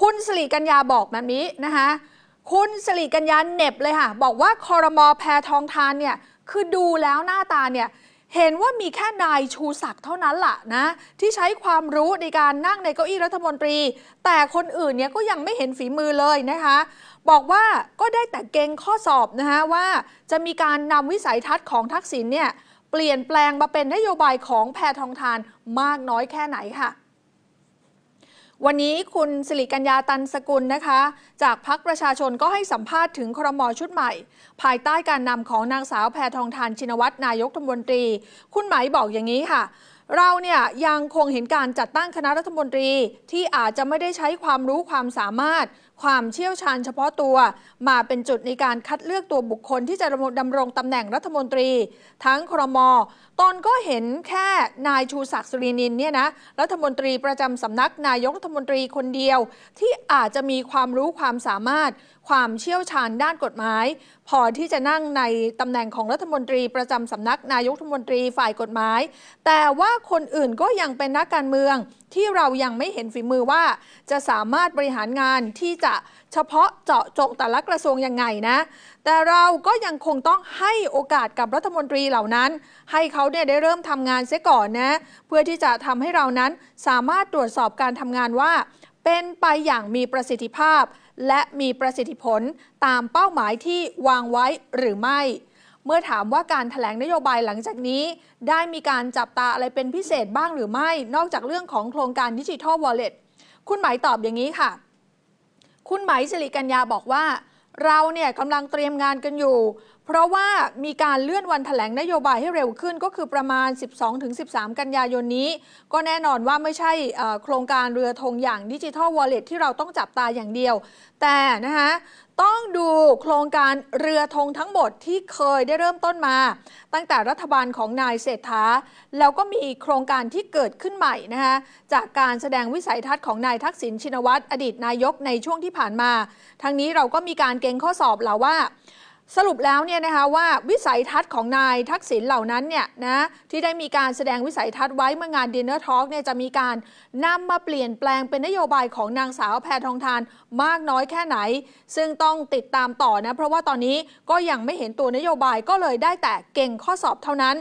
คุณสิริกัญญาบอกแบบนี้นะคะ คุณสิริกัญญาเน็บเลยค่ะบอกว่าคอรมอแพทองทานเนี่ยคือดูแล้วหน้าตาเนี่ยเห็นว่ามีแค่นายชูศักดิ์เท่านั้นล่ะนะที่ใช้ความรู้ในการนั่งในเก้าอี้รัฐมนตรี แต่คนอื่นเนี่ยก็ยังไม่เห็นฝีมือเลยนะคะ บอกว่าก็ได้แต่เกงข้อสอบนะคะว่าจะมีการนำวิสัยทัศน์ของทักษิณเนี่ยเปลี่ยนแปลงมาเป็นนโยบายของแพทองทานมากน้อยแค่ไหนค่ะวันนี้คุณสิริกัญญาตันสกุลนะคะ จากพักประชาชนก็ให้สัมภาษณ์ถึงครมชุดใหม่ ภายใต้การนำของนางสาวแพทองทานชินวัตรนายกรัฐมนตรี คุณหมายบอกอย่างนี้ค่ะ เราเนี่ยยังคงเห็นการจัดตั้งคณะรัฐมนตรีที่อาจจะไม่ได้ใช้ความรู้ความสามารถความเชี่ยวชาญเฉพาะตัวมาเป็นจุดในการคัดเลือกตัวบุคคลที่จะดำรงตำแหน่งรัฐมนตรีทั้งครมตนก็เห็นแค่นายชูศักดิ์สุรินินเนี่ยนะรัฐมนตรีประจำสำนักนายกรัฐมนตรีคนเดียว ที่อาจจะมีความรู้ความสามารถ ความเชี่ยวชาญด้านกฎหมาย พอที่จะนั่งในตำแหน่งของรัฐมนตรีประจำสำนักนายกรัฐมนตรีฝ่ายกฎหมาย แต่ว่าคนอื่นก็ยังเป็นนักการเมืองที่เรายังไม่เห็นฝีมือว่าจะสามารถบริหารงานที่จะะเฉพาะเจาะจงแต่ละกระทรวงยังไงนะ แต่เราก็ยังคงต้องให้โอกาสกับรัฐมนตรีเหล่านั้น ให้เขาเนี่ยได้เริ่มทำงานเสียก่อนนะ เพื่อที่จะทำให้เรานั้นสามารถตรวจสอบการทำงานว่า เป็นไปอย่างมีประสิทธิภาพ และมีประสิทธิผลตามเป้าหมายที่วางไว้หรือไม่ เมื่อถามว่าการถแถลงนโยบายหลังจากนี้ ได้มีการจับตาอะไรเป็นพิเศษบ้างหรือไม่ นอกจากเรื่องของโครงการดิจิทัลวอลเล็ตคุณหมายตอบอย่างนี้ค่ะคุณไหมสิริกัญญาบอกว่าเราเนี่ยกำลังเตรียมงานกันอยู่ เพราะว่ามีการเลื่อนวันถแถลงนโยบายให้เร็วขึ้นก็คือประมาณ 12-13 กันยายนนี้ ก็แน่นอนว่าไม่ใช่โครงการเรือธงอย่างดิจิทัลวอลเล็ตที่เราต้องจับตาอย่างเดียวแต่นะคะต้องดูโครงการเรือธงทั้งหมดที่เคยได้เริ่มต้นมา ตั้งแต่รัฐบาลของนายเศรษฐาแล้วก็มีโครงการที่เกิดขึ้นใหม่นะคะจากการแสดงวิสัยทัศน์ของนายทักษิณชินวัตรอดีตนายกในช่วงที่ผ่านมา ทั้งนี้เราก็มีการเก็งข้อสอบแล้วว่าสรุปแล้วเนี่ยนะคะว่าวิสัยทัศน์ของนายทักษิณเหล่านั้นเนี่ยนะที่ได้มีการแสดงวิสัยทัศน์ไว้เมื่องานดินเนอร์ทอล์กเนี่ยจะมีการนำมาเปลี่ยนแปลงเป็นนโยบายของนางสาวแพทองทานมากน้อยแค่ไหน ซึ่งต้องติดตามต่อนะเพราะว่าตอนนี้ก็ยังไม่เห็นตัวนโยบายก็เลยได้แต่เก่งข้อสอบเท่านั้น